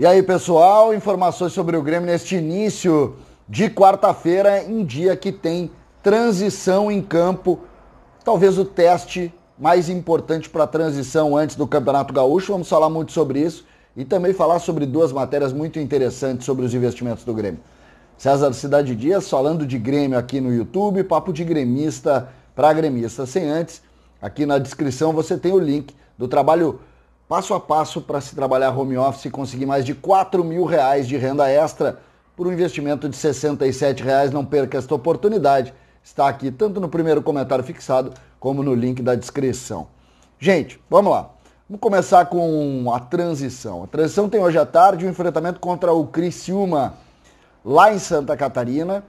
E aí, pessoal, informações sobre o Grêmio neste início de quarta-feira, em dia que tem transição em campo, talvez o teste mais importante para a transição antes do Campeonato Gaúcho. Vamos falar muito sobre isso e também falar sobre duas matérias muito interessantes sobre os investimentos do Grêmio. César Cidade Dias falando de Grêmio aqui no YouTube, papo de gremista para gremista. Sem antes, aqui na descrição você tem o link do trabalho passo a passo para se trabalhar home office e conseguir mais de 4 mil reais de renda extra por um investimento de 67 reais. Não perca esta oportunidade. Está aqui tanto no primeiro comentário fixado como no link da descrição. Gente, vamos lá. Vamos começar com a transição. A transição tem hoje à tarde um enfrentamento contra o Criciúma lá em Santa Catarina,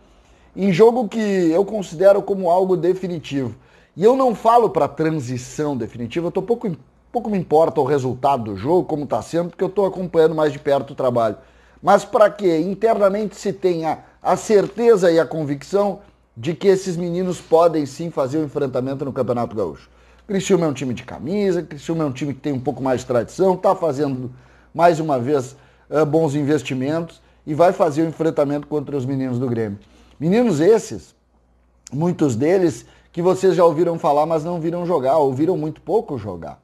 em jogo que eu considero como algo definitivo. E eu não falo para transição definitiva, eu estou pouco pouco me importa o resultado do jogo, como está sendo, porque eu estou acompanhando mais de perto o trabalho. Mas para que internamente se tenha a certeza e a convicção de que esses meninos podem sim fazer o enfrentamento no Campeonato Gaúcho. Criciúma é um time de camisa, Criciúma é um time que tem um pouco mais de tradição, está fazendo mais uma vez eh, bons investimentos e vai fazer o enfrentamento contra os meninos do Grêmio. Meninos esses, muitos deles que vocês já ouviram falar, mas não viram jogar, ouviram muito pouco jogar.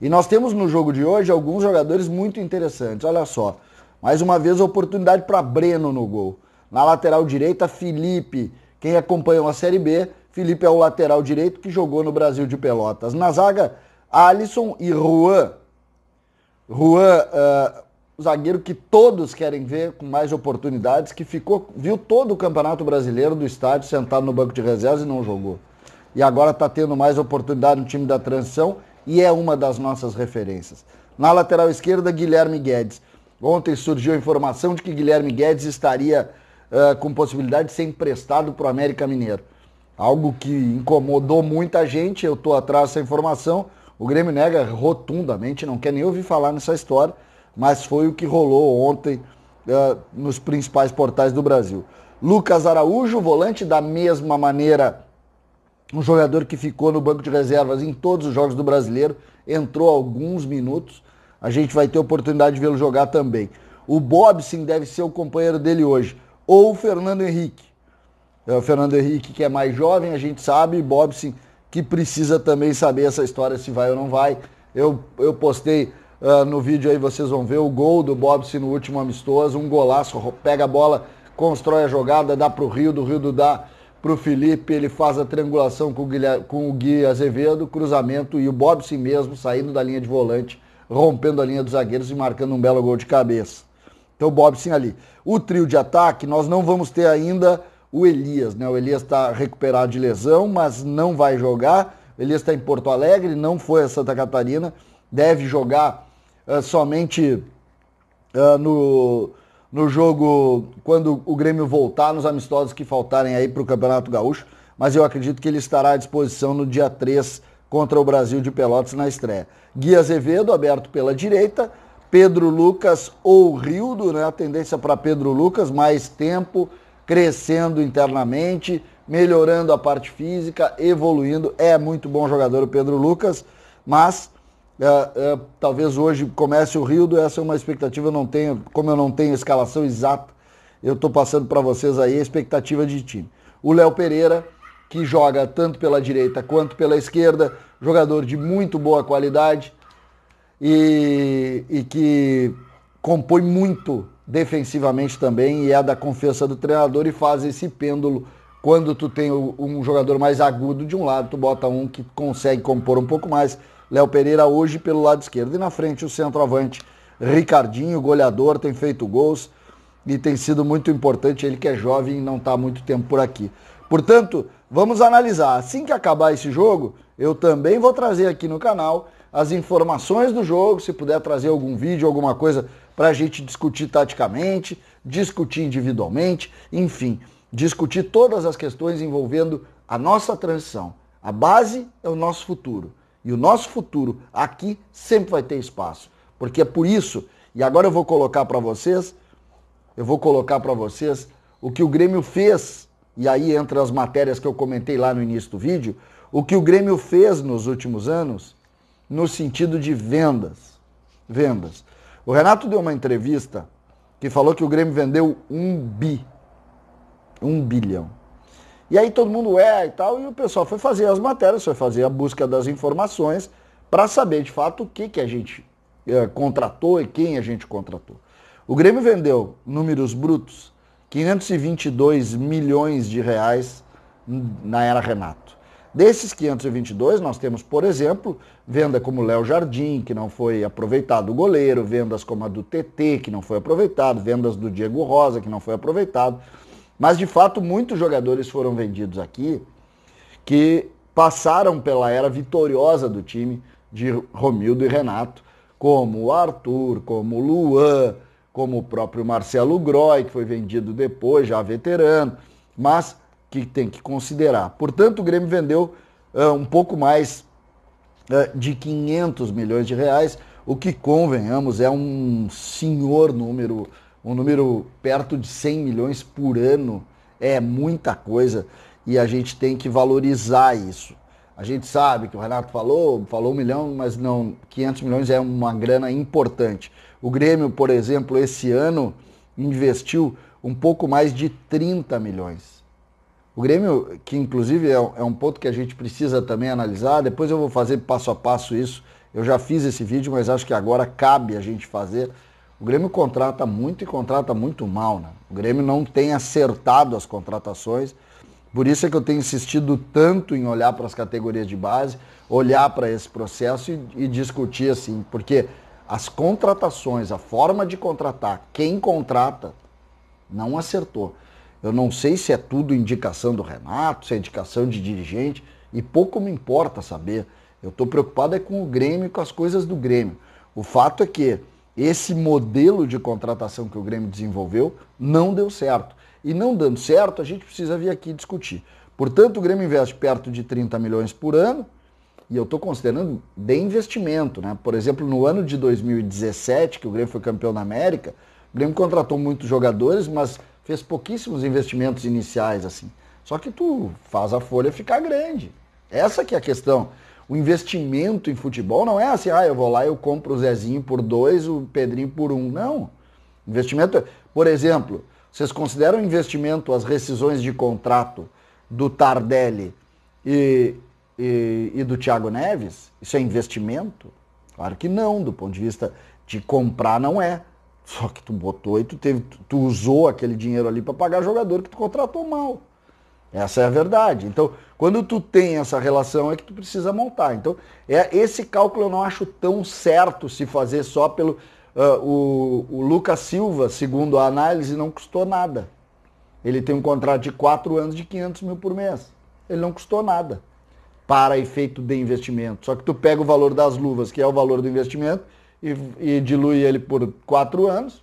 E nós temos no jogo de hoje alguns jogadores muito interessantes. Olha só. Mais uma vez, oportunidade para Breno no gol. Na lateral direita, Felipe. Quem acompanhou a Série B, Felipe é o lateral direito que jogou no Brasil de Pelotas. Na zaga, Alisson e Juan. Juan, uh, zagueiro que todos querem ver com mais oportunidades, que ficou, viu todo o Campeonato Brasileiro do estádio sentado no banco de reservas e não jogou. E agora está tendo mais oportunidade no time da transição e é uma das nossas referências. Na lateral esquerda, Guilherme Guedes. Ontem surgiu a informação de que Guilherme Guedes estaria uh, com possibilidade de ser emprestado para o América Mineiro. Algo que incomodou muita gente, eu estou atrás dessa informação. O Grêmio nega rotundamente, não quer nem ouvir falar nessa história, mas foi o que rolou ontem uh, nos principais portais do Brasil. Lucas Araújo, volante, da mesma maneira um jogador que ficou no banco de reservas em todos os jogos do brasileiro, entrou alguns minutos. A gente vai ter oportunidade de vê-lo jogar também. O Bob deve ser o companheiro dele hoje, ou o Fernando Henrique. É o Fernando Henrique que é mais jovem, a gente sabe, e Bob sim que precisa também saber essa história se vai ou não vai. Eu, eu postei uh, no vídeo aí, vocês vão ver o gol do Bobson no último amistoso, um golaço, pega a bola, constrói a jogada, dá pro Rio, do Rio do dá para o Felipe, ele faz a triangulação com o, com o Gui Azevedo, cruzamento e o Bobson mesmo saindo da linha de volante, rompendo a linha dos zagueiros e marcando um belo gol de cabeça. Então o sim ali. O trio de ataque, nós não vamos ter ainda o Elias, né? O Elias está recuperado de lesão, mas não vai jogar. O Elias está em Porto Alegre, não foi a Santa Catarina, deve jogar uh, somente uh, no, no jogo, quando o Grêmio voltar, nos amistosos que faltarem aí para o Campeonato Gaúcho, mas eu acredito que ele estará à disposição no dia 3 contra o Brasil de Pelotas na estreia. Gui Azevedo, aberto pela direita, Pedro Lucas ou Rildo, né? A tendência para Pedro Lucas, mais tempo, crescendo internamente, melhorando a parte física, evoluindo. É muito bom jogador o Pedro Lucas, mas é, é, talvez hoje comece o Rio. essa é uma expectativa, eu não tenho, como eu não tenho escalação exata, eu estou passando para vocês aí a expectativa de time. O Léo Pereira, que joga tanto pela direita quanto pela esquerda, jogador de muito boa qualidade e, e que compõe muito defensivamente também e é da confiança do treinador e faz esse pêndulo. Quando tu tem um jogador mais agudo de um lado, tu bota um que consegue compor um pouco mais Léo Pereira hoje pelo lado esquerdo. E na frente o centroavante Ricardinho, goleador, tem feito gols e tem sido muito importante. Ele que é jovem e não está muito tempo por aqui. Portanto, vamos analisar. Assim que acabar esse jogo, eu também vou trazer aqui no canal as informações do jogo. Se puder trazer algum vídeo, alguma coisa para a gente discutir taticamente, discutir individualmente, enfim, discutir todas as questões envolvendo a nossa transição. A base é o nosso futuro e o nosso futuro aqui sempre vai ter espaço. Porque é por isso, e agora eu vou colocar para vocês, eu vou colocar para vocês o que o Grêmio fez, e aí entre as matérias que eu comentei lá no início do vídeo, o que o Grêmio fez nos últimos anos no sentido de vendas. Vendas. O Renato deu uma entrevista que falou que o Grêmio vendeu um bi. Um bilhão. E aí todo mundo é e tal, e o pessoal foi fazer as matérias, foi fazer a busca das informações para saber de fato o que, que a gente é, contratou e quem a gente contratou. O Grêmio vendeu, números brutos, 522 milhões de reais na era Renato. Desses 522, nós temos, por exemplo, venda como Léo Jardim, que não foi aproveitado, o goleiro, vendas como a do TT, que não foi aproveitado, vendas do Diego Rosa, que não foi aproveitado. Mas, de fato, muitos jogadores foram vendidos aqui que passaram pela era vitoriosa do time de Romildo e Renato, como o Arthur, como o Luan, como o próprio Marcelo Groi, que foi vendido depois, já veterano, mas que tem que considerar. Portanto, o Grêmio vendeu uh, um pouco mais uh, de 500 milhões de reais, o que, convenhamos, é um senhor número um número perto de 100 milhões por ano é muita coisa e a gente tem que valorizar isso. A gente sabe que o Renato falou, falou um milhão, mas não, 500 milhões é uma grana importante. O Grêmio, por exemplo, esse ano investiu um pouco mais de 30 milhões. O Grêmio, que inclusive é, é um ponto que a gente precisa também analisar, depois eu vou fazer passo a passo isso. Eu já fiz esse vídeo, mas acho que agora cabe a gente fazer o Grêmio contrata muito e contrata muito mal, né? O Grêmio não tem acertado as contratações. Por isso é que eu tenho insistido tanto em olhar para as categorias de base, olhar para esse processo e, e, discutir assim, porque as contratações, a forma de contratar, quem contrata, não acertou. Eu não sei se é tudo indicação do Renato, se é indicação de dirigente, e pouco me importa saber. Eu estou preocupado é com o Grêmio, com as coisas do Grêmio. O fato é que esse modelo de contratação que o Grêmio desenvolveu não deu certo. E não dando certo, a gente precisa vir aqui discutir. Portanto, o Grêmio investe perto de 30 milhões por ano, e eu estou considerando de investimento. Né? Por exemplo, no ano de 2017, que o Grêmio foi campeão da América, o Grêmio contratou muitos jogadores, mas fez pouquíssimos investimentos iniciais. assim. Só que tu faz a folha ficar grande. Essa que é a questão o investimento em futebol não é assim, ah, eu vou lá, eu compro o Zezinho por dois, o Pedrinho por um. Não. Investimento, por exemplo, vocês consideram investimento as rescisões de contrato do Tardelli e, e, e do Thiago Neves? Isso é investimento? Claro que não, do ponto de vista de comprar não é. Só que tu botou e tu, teve, tu usou aquele dinheiro ali para pagar jogador que tu contratou mal. Essa é a verdade. Então, quando tu tem essa relação, é que tu precisa montar. Então, é, esse cálculo eu não acho tão certo se fazer só pelo. Uh, o, o Lucas Silva, segundo a análise, não custou nada. Ele tem um contrato de 4 anos de 500 mil por mês. Ele não custou nada para efeito de investimento. Só que tu pega o valor das luvas, que é o valor do investimento, e, e dilui ele por 4 anos.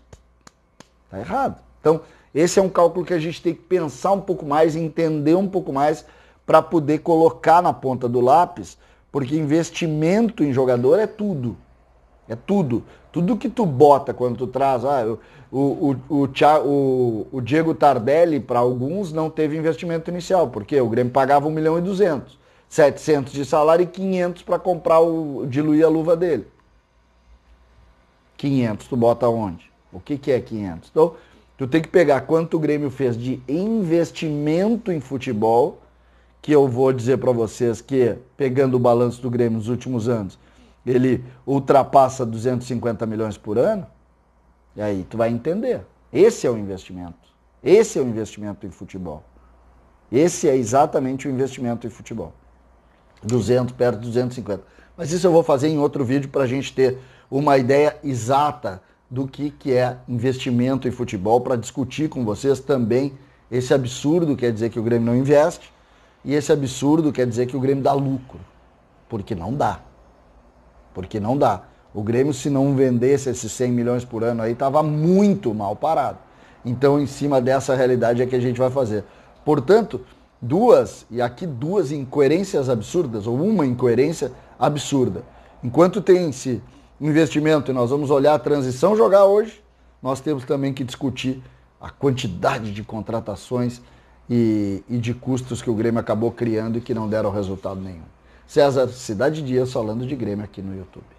Tá errado. Então, esse é um cálculo que a gente tem que pensar um pouco mais, entender um pouco mais para poder colocar na ponta do lápis, porque investimento em jogador é tudo. É tudo. Tudo que tu bota quando tu traz. Ah, o, o, o, o Diego Tardelli, para alguns, não teve investimento inicial, porque o Grêmio pagava 1 milhão e 200. 700 de salário e 500 para comprar o diluir a luva dele. 500 tu bota onde? O que que é 500? Então, Tu tem que pegar quanto o Grêmio fez de investimento em futebol, que eu vou dizer para vocês que, pegando o balanço do Grêmio nos últimos anos, ele ultrapassa 250 milhões por ano, e aí tu vai entender. Esse é o investimento. Esse é o investimento em futebol. Esse é exatamente o investimento em futebol. 200, perto de 250. Mas isso eu vou fazer em outro vídeo para a gente ter uma ideia exata do que, que é investimento em futebol para discutir com vocês também esse absurdo quer dizer que o Grêmio não investe e esse absurdo quer dizer que o Grêmio dá lucro. Porque não dá. Porque não dá. O Grêmio, se não vendesse esses 100 milhões por ano aí, estava muito mal parado. Então, em cima dessa realidade é que a gente vai fazer. Portanto, duas, e aqui duas incoerências absurdas, ou uma incoerência absurda. Enquanto tem-se investimento e nós vamos olhar a transição jogar hoje, nós temos também que discutir a quantidade de contratações e, e de custos que o Grêmio acabou criando e que não deram resultado nenhum. César Cidade Dias falando de Grêmio aqui no YouTube.